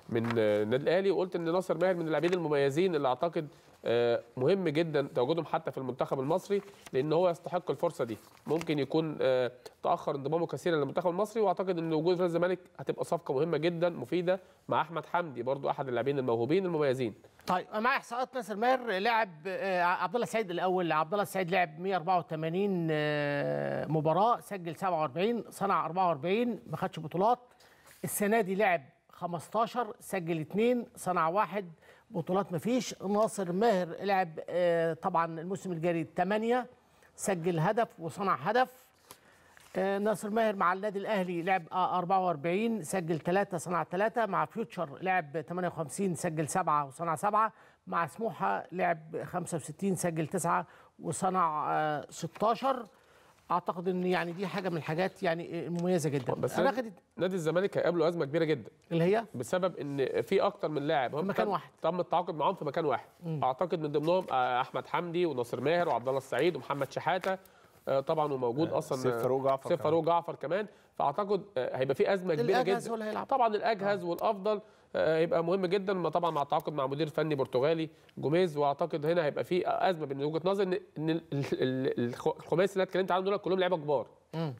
من آه، النادي الاهلي وقلت ان ناصر ماهر من اللاعبين المميزين اللي اعتقد آه، مهم جدا تواجدهم حتى في المنتخب المصري لان هو يستحق الفرصه دي ممكن يكون آه، تاخر انضمامه كثيرا للمنتخب المصري واعتقد ان وجوده في الزمالك هتبقى صفقه مهمه جدا مفيده مع احمد حمدي برضو احد اللاعبين الموهوبين المميزين طيب مع احصاءات ناصر ماهر لعب عبد الله السعيد الاول عبد الله السعيد لعب 184 مباراه سجل 47 صنع 44 ما خدش بطولات السنه دي لعب 15 سجل 2 صنع 1 بطولات مفيش ناصر ماهر لعب آه، طبعا الموسم الجاري 8 سجل هدف وصنع هدف آه، ناصر ماهر مع النادي الاهلي لعب 44 آه، سجل 3 صنع 3 مع فيوتشر لعب 58 سجل 7 وصنع 7 مع سموحه لعب 65 سجل 9 وصنع 16 اعتقد ان يعني دي حاجه من الحاجات يعني مميزه جدا بس انا خدت نادي الزمالك هيقابله ازمه كبيره جدا اللي هي بسبب ان في اكتر من لاعب هم في مكان واحد تم التعاقد معاهم في مكان واحد مم. اعتقد من ضمنهم آه، احمد حمدي وناصر ماهر وعبد الله السعيد ومحمد شحاته آه، طبعا وموجود آه، اصلا سيف فاروق جعفر سيف فاروق جعفر كمان فاعتقد آه، هيبقى في ازمه كبيره جدا هو اللي طبعا الاجهز والافضل هيبقى مهم جدا ما طبعا مع التعاقد مع مدير فني برتغالي جوميز واعتقد هنا هيبقى في ازمه من وجهه نظري ان ان الخماسي اللي اتكلمت عنه دول كلهم لعيبه كبار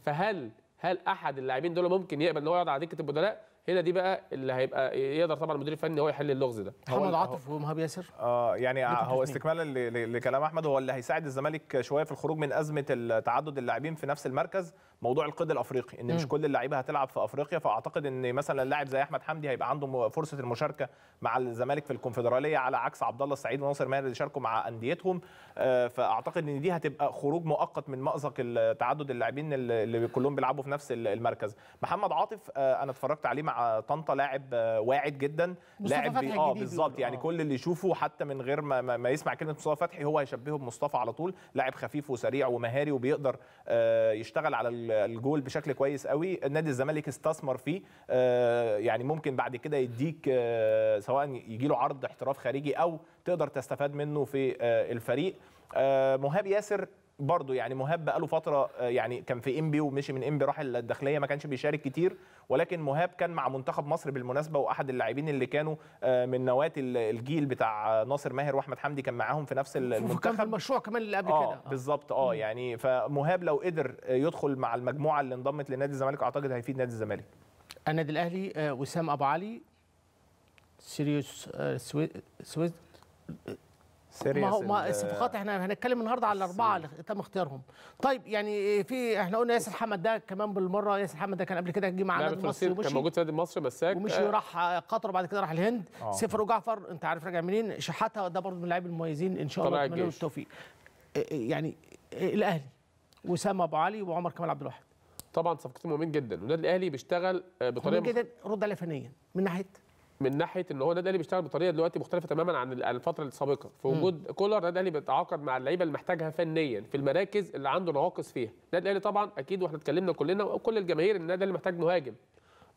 فهل هل احد اللاعبين دول ممكن يقبل ان هو يقعد على دكه البدلاء هنا دي بقى اللي هيبقى يقدر طبعا المدير الفني هو يحل اللغز ده محمد عاطف ومهاب ياسر اه يعني هو استكمالا لكلام احمد هو اللي هيساعد الزمالك شويه في الخروج من ازمه تعدد اللاعبين في نفس المركز موضوع القيد الافريقي ان مش كل اللعيبه هتلعب في افريقيا فاعتقد ان مثلا لاعب زي احمد حمدي هيبقى عنده فرصه المشاركه مع الزمالك في الكونفدراليه على عكس عبد الله السعيد وناصر ماهر اللي شاركوا مع انديتهم آه، فاعتقد ان دي هتبقى خروج مؤقت من مأزق تعدد اللاعبين اللي كلهم بيلعبوا في نفس المركز محمد عاطف آه، انا اتفرجت عليه مع طنطا لاعب آه، واعد جدا لاعب اه بالظبط يعني كل اللي يشوفه حتى من غير ما, ما يسمع كلمه مصطفى فتحي هو هيشبهه بمصطفى على طول لاعب خفيف وسريع ومهاري وبيقدر يشتغل على الجول بشكل كويس قوي نادي الزمالك استثمر فيه آه، يعني ممكن بعد كده يديك آه، سواء يجي له عرض احتراف خارجي او تقدر تستفاد منه في آه، الفريق مهاب ياسر برضه يعني مهاب بقاله فتره آه، يعني كان في انبي ومشي من انبي راح الداخليه ما كانش بيشارك كتير ولكن مهاب كان مع منتخب مصر بالمناسبه واحد اللاعبين اللي كانوا آه، من نواه الجيل بتاع ناصر ماهر واحمد حمدي كان معاهم في نفس المنتخب كان في المشروع كمان اللي قبل آه كده آه. بالظبط اه يعني فمهاب لو قدر يدخل مع المجموعه اللي انضمت لنادي الزمالك اعتقد هيفيد نادي الزمالك النادي الاهلي وسام ابو علي سيريوس سويد ما هو ما الصفقات احنا هنتكلم النهارده على الاربعه اللي تم اختيارهم طيب يعني في احنا قلنا ياسر حمد ده كمان بالمره ياسر حمد ده كان قبل كده جه مع النادي المصري ومشي كان موجود في نادي مصر مساك ومشي آه. راح قطر وبعد كده راح الهند آه. سيفر وجعفر انت عارف راجع منين شحاته ده برضه من اللاعبين المميزين ان شاء الله اتمنى التوفيق آه، آه، يعني آه، الاهلي وسام ابو علي وعمر كمال عبد الواحد طبعا صفقتين مهمين جدا والنادي الاهلي بيشتغل بطريقه جدا رد عليا فنيا من ناحيه من ناحيه ان هو النادي الاهلي بيشتغل بطريقه دلوقتي مختلفه تماما عن الفتره السابقه في وجود كولر النادي الاهلي بيتعاقد مع اللعيبه اللي محتاجها فنيا في المراكز اللي عنده نواقص فيها النادي الاهلي طبعا اكيد واحنا اتكلمنا كلنا وكل الجماهير ان النادي الاهلي محتاج مهاجم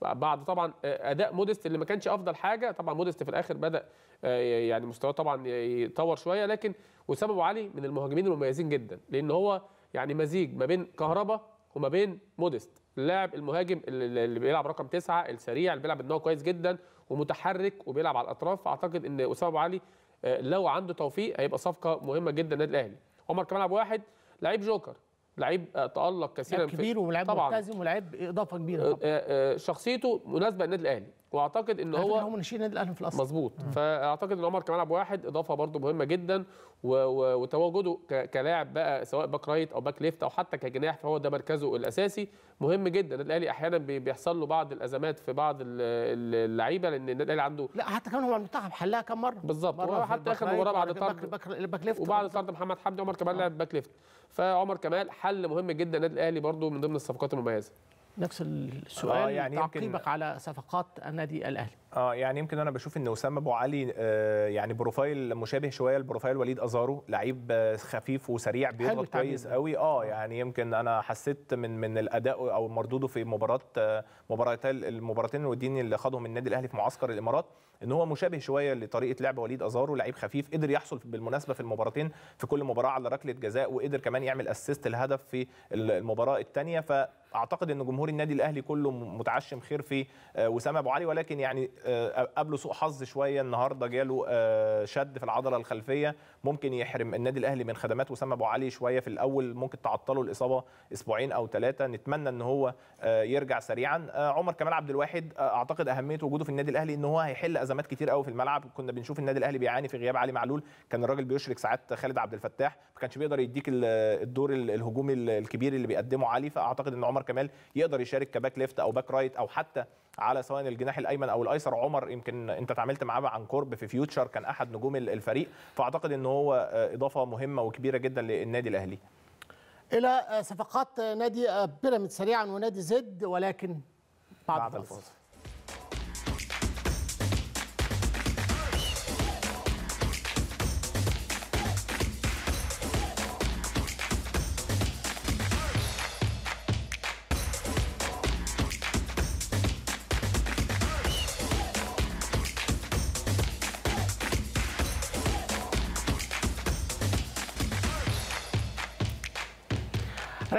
بعد طبعا آه، اداء موديست اللي ما كانش افضل حاجه طبعا موديست في الاخر بدا آه، يعني مستواه طبعا يتطور شويه لكن وسام ابو علي من المهاجمين المميزين جدا لان هو يعني مزيج ما بين كهربا وما بين موديست اللاعب المهاجم اللي بيلعب رقم تسعة السريع اللي بيلعب ان هو كويس جدا ومتحرك وبيلعب على الاطراف اعتقد ان اسامه ابو علي آه، لو عنده توفيق هيبقى صفقه مهمه جدا للنادي الاهلي عمر كمال عبد الواحد لعيب جوكر لعيب تالق كثيرا كبير ولعيب ملتزم ولعيب اضافه كبيره آه، طبعا آه، آه، شخصيته مناسبه للنادي الاهلي واعتقد ان هو هو ناشئين النادي الاهلي في الاصل مظبوط فاعتقد ان عمر كمال عبد الواحد اضافه برده مهمه جدا وتواجده كلاعب بقى سواء باك رايت او باك ليفت او حتى كجناح فهو ده مركزه الاساسي مهم جدا النادي الاهلي احيانا بيحصل له بعض الازمات في بعض اللعيبه لان النادي الاهلي عنده لا حتى كمان هو المنتخب حلها كم مره بالظبط وحتى اخر مباراه بعد طرد باك ليفت وبعد طرد محمد حمدي عمر كمال لعب باك ليفت فعمر كمال حل مهم جدا النادي الاهلي برضو من ضمن الصفقات المميزه نفس آه، السؤال آه يعني تعقيبك على صفقات النادي الاهلي اه يعني يمكن انا بشوف ان اسامه ابو علي آه، يعني بروفايل مشابه شويه لبروفايل وليد ازارو لعيب خفيف وسريع بيضغط كويس قوي آه،, اه يعني يمكن انا حسيت من من الاداء او مردوده في مباراه آه مباراتين المباراتين الودين اللي خاضهم النادي الاهلي في معسكر الامارات ان هو مشابه شويه لطريقه لعب وليد ازارو لعيب خفيف قدر يحصل بالمناسبه في المباراتين في كل مباراه على ركله جزاء وقدر كمان يعمل اسيست الهدف في المباراه الثانيه ف اعتقد ان جمهور النادي الاهلي كله متعشم خير في وسام آه، ابو علي ولكن يعني آه، قابله سوء حظ شويه النهارده جاله آه، شد في العضله الخلفيه ممكن يحرم النادي الاهلي من خدمات وسام ابو علي شويه في الاول ممكن تعطله الاصابه اسبوعين او ثلاثه نتمنى ان هو آه، يرجع سريعا عمر كمال عبد الواحد اعتقد اهميه وجوده في النادي الاهلي ان هو هيحل ازمات كتير قوي في الملعب كنا بنشوف النادي الاهلي بيعاني في غياب علي معلول كان الراجل بيشرك ساعات خالد عبد الفتاح ما كانش بيقدر يديك الدور الهجومي الكبير اللي بيقدمه علي فاعتقد ان عمر كمال يقدر يشارك كباك ليفت او باك رايت او حتى على سواء الجناح الايمن او الايسر عمر يمكن انت تعاملت معاه عن قرب في فيوتشر كان احد نجوم الفريق فاعتقد ان هو آه، اضافه مهمه وكبيره جدا للنادي الاهلي الى آه، صفقات نادي آه، بيراميدز سريعا ونادي زد ولكن بعد, بعد الفاصل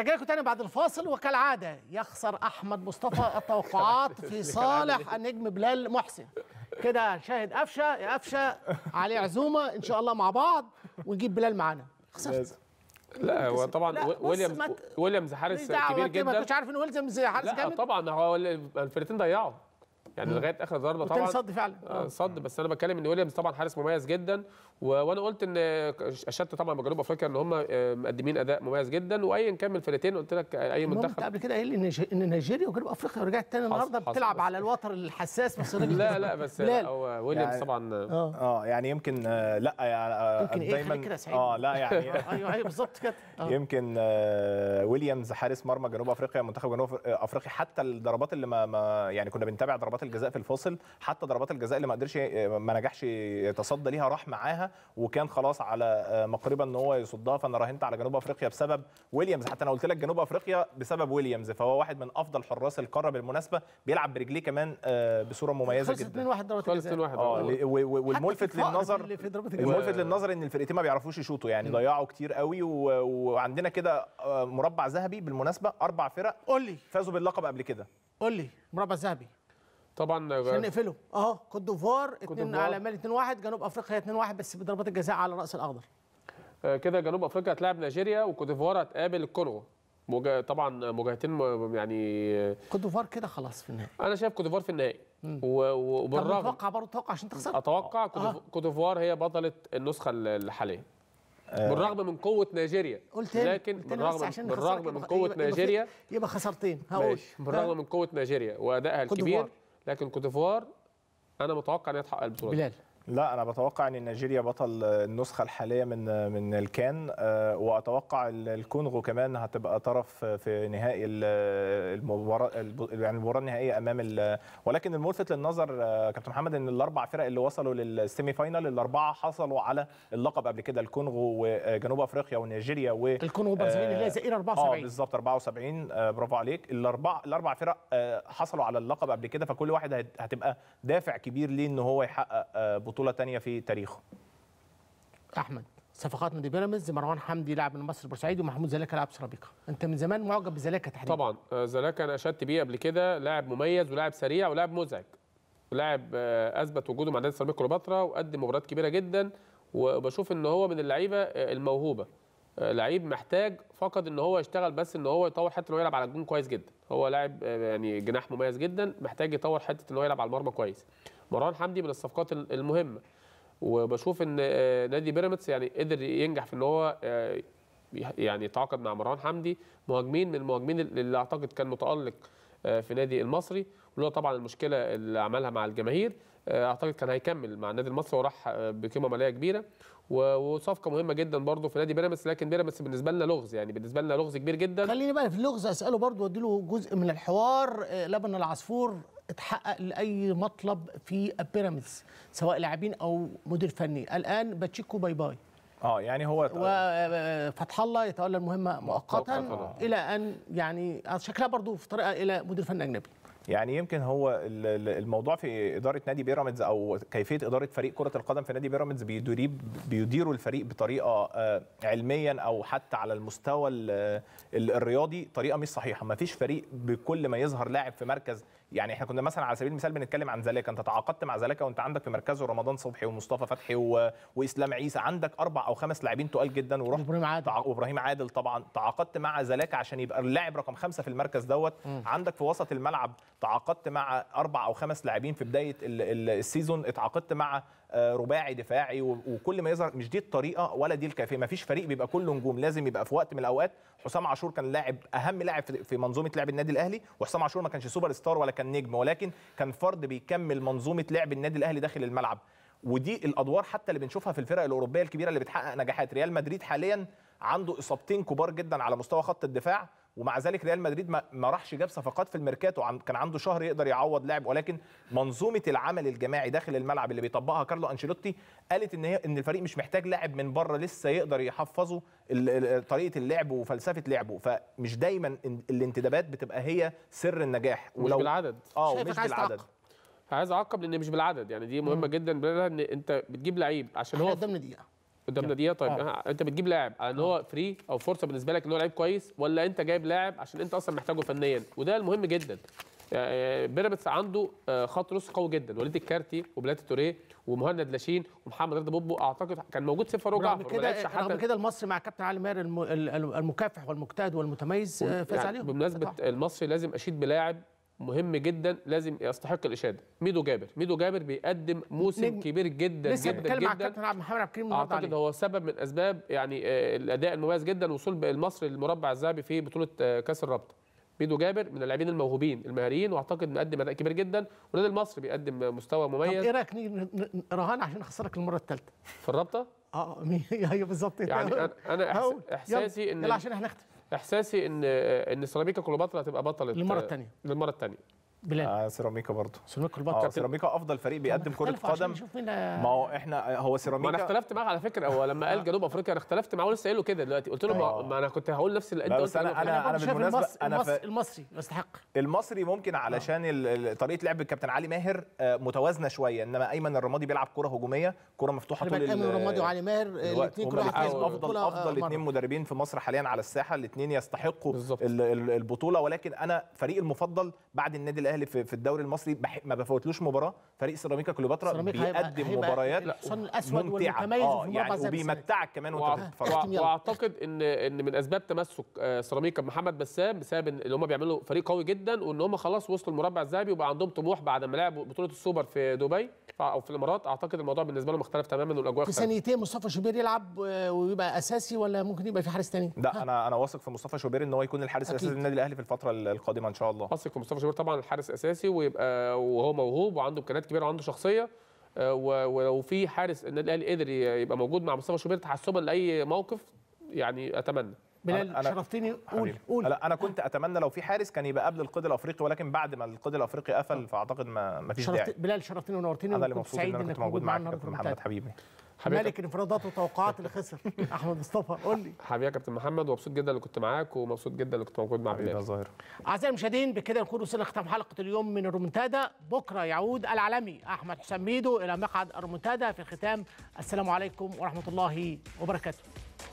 رجع لكم تاني بعد الفاصل وكالعاده يخسر احمد مصطفى التوقعات في صالح النجم بلال محسن كده شاهد قفشه قفشه عليه عزومه ان شاء الله مع بعض ونجيب بلال معانا خسرت لا هو طبعا ويليامز ويليامز حارس كبير جدا ما كنتش عارف ان ويليامز حارس كبير لا طبعا هو الفرقتين ضيعوا يعني لغايه اخر ضربه طبعا صد فعلا آه، صد آه. بس انا بتكلم ان ويليامز طبعا حارس مميز جدا وانا قلت ان اشدت طبعا بجنوب افريقيا ان هم آه، مقدمين اداء مميز جدا وايا كان من الفرقتين قلت لك اي منتخب قبل كده قايل لي ان نيجيريا وجنوب افريقيا رجعت تاني النهارده بتلعب على الوتر الحساس بس لا لا بس هو ويليامز يعني طبعا اه, آه، يعني يمكن آه، لا يعني يمكن إيه، دايما إيه كده سعيد اه لا يعني ايوه ايوه بالظبط كده يمكن ويليامز حارس مرمى جنوب افريقيا منتخب جنوب افريقيا حتى الضربات اللي ما, ما يعني كنا بنتابع ضربات الجزاء في الفاصل حتى ضربات الجزاء اللي ما قدرش ما نجحش يتصدى ليها راح معاها وكان خلاص على آه، مقربه ان هو يصدها فانا راهنت على جنوب افريقيا بسبب ويليامز حتى انا قلت لك جنوب افريقيا بسبب ويليامز فهو واحد من افضل حراس القاره بالمناسبه بيلعب برجليه كمان آه، بصوره مميزه جدا خلصت 2 1 آه، ضربه الجزاء اه والملفت للنظر الملفت للنظر ان الفرقتين ما بيعرفوش يشوطوا يعني ضيعوا كتير قوي وعندنا كده مربع ذهبي بالمناسبه اربع فرق قول لي فازوا باللقب قبل كده قول لي مربع ذهبي طبعا عشان نقفله اه كوت ديفوار 2 على مالي 2 1 جنوب افريقيا 2 1 بس بضربات الجزاء على راس الاخضر آه كده جنوب افريقيا هتلاعب نيجيريا وكوت ديفوار هتقابل الكونغو مجا... طبعا مواجهتين يعني كوت ديفوار كده خلاص في النهائي انا شايف كوت ديفوار في النهائي و... وبالرغم اتوقع برضه اتوقع عشان تخسر اتوقع آه. آه. كوت ديفوار هي بطله النسخه الحاليه آه. بالرغم من قوه نيجيريا قلت لكن قلت بالرغم عشان بالرغم من قوه نيجيريا يبقى خسارتين هقول بالرغم من قوه نيجيريا وادائها الكبير لكن كوتيفوار انا متوقع ان هي تحقق البطوله بلال لا انا بتوقع ان نيجيريا بطل النسخه الحاليه من من الكان آه، واتوقع الكونغو كمان هتبقى طرف في نهائي المباراه يعني المباراه النهائيه امام ولكن الملفت للنظر آه، كابتن محمد ان الاربع فرق اللي وصلوا للسيمي فاينال الاربعه حصلوا على اللقب قبل كده الكونغو وجنوب افريقيا ونيجيريا و الكونغو برازيل اللي هي زائر 74 اه, آه، بالظبط 74 برافو عليك الاربع الاربع فرق حصلوا على اللقب قبل كده فكل واحد هتبقى دافع كبير ليه ان هو يحقق بطوله ثانيه في تاريخه احمد صفقات من بيراميدز مروان حمدي لاعب من مصر بورسعيد ومحمود زلاكا لاعب سرابيكا انت من زمان معجب بزلاكا تحديدا طبعا آه، زلاكا انا اشدت بيه قبل كده لاعب مميز ولاعب سريع ولاعب مزعج لاعب آه، اثبت وجوده مع نادي سيراميكا كليوباترا وقدم مباريات كبيره جدا وبشوف ان هو من اللعيبه آه، الموهوبه لعيب محتاج فقط ان هو يشتغل بس ان هو يطور حته ان هو يلعب على الجون كويس جدا هو لاعب يعني جناح مميز جدا محتاج يطور حته ان هو يلعب على المرمى كويس مروان حمدي من الصفقات المهمه وبشوف ان آه، نادي بيراميدز يعني قدر ينجح في ان هو آه، يعني يتعاقد مع مروان حمدي مهاجمين من المهاجمين اللي اعتقد كان متالق آه، في نادي المصري ولو طبعا المشكله اللي عملها مع الجماهير اعتقد كان هيكمل مع النادي المصري وراح بقيمه ماليه كبيره وصفقه مهمه جدا برضه في نادي بيراميدز لكن بيراميدز بالنسبه لنا لغز يعني بالنسبه لنا لغز كبير جدا خليني بقى في اللغز اساله برضه واديله جزء من الحوار لبن العصفور تتحقق لاي مطلب في بيراميدز سواء لاعبين او مدير فني الان باتشيكو باي باي اه يعني هو وفتح آه، الله يتولى المهمه مؤقتا الى ان يعني شكلها برضو في طريقه الى مدير فني اجنبي يعني يمكن هو الموضوع في اداره نادي بيراميدز او كيفيه اداره فريق كره القدم في نادي بيراميدز بيديروا الفريق بطريقه آه، علميا او حتى على المستوى الرياضي طريقه مش صحيحه ما فيش فريق بكل ما يظهر لاعب في مركز يعني احنا كنا مثلا على سبيل المثال بنتكلم عن زلاكا انت تعاقدت مع زلاكا وانت عندك في مركزه رمضان صبحي ومصطفى فتحي و... واسلام عيسى عندك اربع او خمس لاعبين تقال جدا ورحت وابراهيم عادل تع... وابراهيم عادل طبعا تعاقدت مع زلاكا عشان يبقى اللاعب رقم خمسه في المركز دوت م. عندك في وسط الملعب تعاقدت مع اربع او خمس لاعبين في بدايه ال... ال... السيزون اتعاقدت مع آه، رباعي دفاعي وكل ما يظهر مش دي الطريقه ولا دي الكافيه ما فيش فريق بيبقى كله نجوم لازم يبقى في وقت من الاوقات حسام عاشور كان لاعب اهم لاعب في منظومه لعب النادي الاهلي وحسام عاشور ما كانش سوبر ستار ولا كان نجم ولكن كان فرد بيكمل منظومه لعب النادي الاهلي داخل الملعب ودي الادوار حتى اللي بنشوفها في الفرق الاوروبيه الكبيره اللي بتحقق نجاحات ريال مدريد حاليا عنده اصابتين كبار جدا على مستوى خط الدفاع ومع ذلك ريال مدريد ما راحش جاب صفقات في الميركاتو كان عنده شهر يقدر يعوض لاعب ولكن منظومه العمل الجماعي داخل الملعب اللي بيطبقها كارلو انشيلوتي قالت ان هي ان الفريق مش محتاج لاعب من بره لسه يقدر يحفظه طريقه اللعب وفلسفه لعبه فمش دايما الانتدابات بتبقى هي سر النجاح ولو مش بالعدد اه مش بالعدد عايز اعقب لان مش بالعدد يعني دي مهمه جدا جدا ان انت بتجيب لعيب عشان هو قدامنا دقيقه قدامنا دي طيب آه. انت بتجيب لاعب ان آه. هو فري او فرصه بالنسبه لك ان هو لعيب كويس ولا انت جايب لاعب عشان انت اصلا محتاجه فنيا وده المهم جدا آه، آه، بيراميدز عنده خط نص قوي جدا وليد الكارتي وبلات توريه ومهند لاشين ومحمد رضا بوبو اعتقد كان موجود صفر رغم كده رغم كده المصري مع كابتن علي ماهر المكافح والمجتهد والمتميز فاز يعني عليهم بمناسبه المصري لازم اشيد بلاعب مهم جدا لازم يستحق الاشاده ميدو جابر ميدو جابر بيقدم موسم نجم. كبير جدا لسه جدا جدا مع كابتن عبد محمد عبد الكريم اعتقد هو سبب من اسباب يعني آه، الاداء المميز جدا وصول المصري للمربع الذهبي في بطوله آه، كاس الرابطه ميدو جابر من اللاعبين الموهوبين المهاريين واعتقد مقدم اداء كبير جدا والنادي المصري بيقدم مستوى مميز طب ايه رايك رهان عشان اخسرك المره الثالثه في الرابطه اه ايوه بالظبط يعني انا احساسي ان يلا عشان احنا نختم احساسي ان ان سيراميكا كليوباترا هتبقى بطله للمره الثانيه للمره الثانيه بلال آه سيراميكا برضه سيراميكا البطل آه سيراميكا افضل فريق بيقدم كره قدم ما هو احنا آه، هو سيراميكا ما انا اختلفت معاه على فكره هو لما قال آه. جنوب افريقيا انا اختلفت معاه لسه قايله كده دلوقتي قلت له آه. ما انا كنت هقول نفس اللي انت قلته يعني انا انا انا بالمناسبه المصري انا المصري يستحق المصري ممكن آه. علشان طريقه لعب الكابتن علي ماهر متوازنه شويه انما ايمن الرمادي بيلعب كره هجوميه كره مفتوحه طول ايمن الرمادي وعلي ماهر الاثنين كره افضل افضل اثنين مدربين في مصر حاليا على الساحه الاثنين يستحقوا البطوله ولكن انا فريقي المفضل بعد النادي الاهلي في, في الدوري المصري ما بفوتلوش مباراه فريق سيراميكا كليوباترا بيقدم هيبقى مباريات ممتعه الاسود والمتميز آه يعني وبيمتعك كمان وانت بتتفرج واعتقد ان ان من اسباب تمسك آه، سيراميكا بمحمد بسام بسبب ان هم بيعملوا فريق قوي جدا وان هم خلاص وصلوا المربع الذهبي وبقى عندهم طموح بعد ما لعبوا بطوله السوبر في دبي او في الامارات اعتقد الموضوع بالنسبه لهم اختلف تماما والاجواء في ثانيتين مصطفى شوبير يلعب آه، ويبقى اساسي ولا ممكن يبقى في حارس تاني؟ لا انا انا واثق في مصطفى شوبير ان هو يكون الحارس الاساسي للنادي الاهلي في الفتره القادمه ان شاء الله واثق في مصطفى شوبير طبعا الحارس حارس اساسي ويبقى وهو موهوب وعنده امكانيات كبيره وعنده شخصيه آه، ولو في حارس النادي الاهلي قدر يبقى موجود مع مصطفى شوبير تحسبا لاي موقف يعني اتمنى بلال أنا شرفتني قول قول انا كنت اتمنى لو في حارس كان يبقى قبل القيد الافريقي ولكن بعد ما القيد الافريقي قفل فاعتقد ما فيش داعي بلال شرفتني ونورتني انا اللي مبسوط ان انا كنت موجود معاك محمد حبيبي حبيبي ملك انفرادات وتوقعات اللي خسر احمد مصطفى قول لي حبيبي يا كابتن محمد ومبسوط جدا اللي كنت معاك ومبسوط جدا اللي كنت موجود مع بلال ظاهر اعزائي المشاهدين بكده نكون وصلنا لختام حلقه اليوم من الرومنتادا بكره يعود العالمي احمد حسام ميدو الى مقعد الرومنتادا في الختام السلام عليكم ورحمه الله وبركاته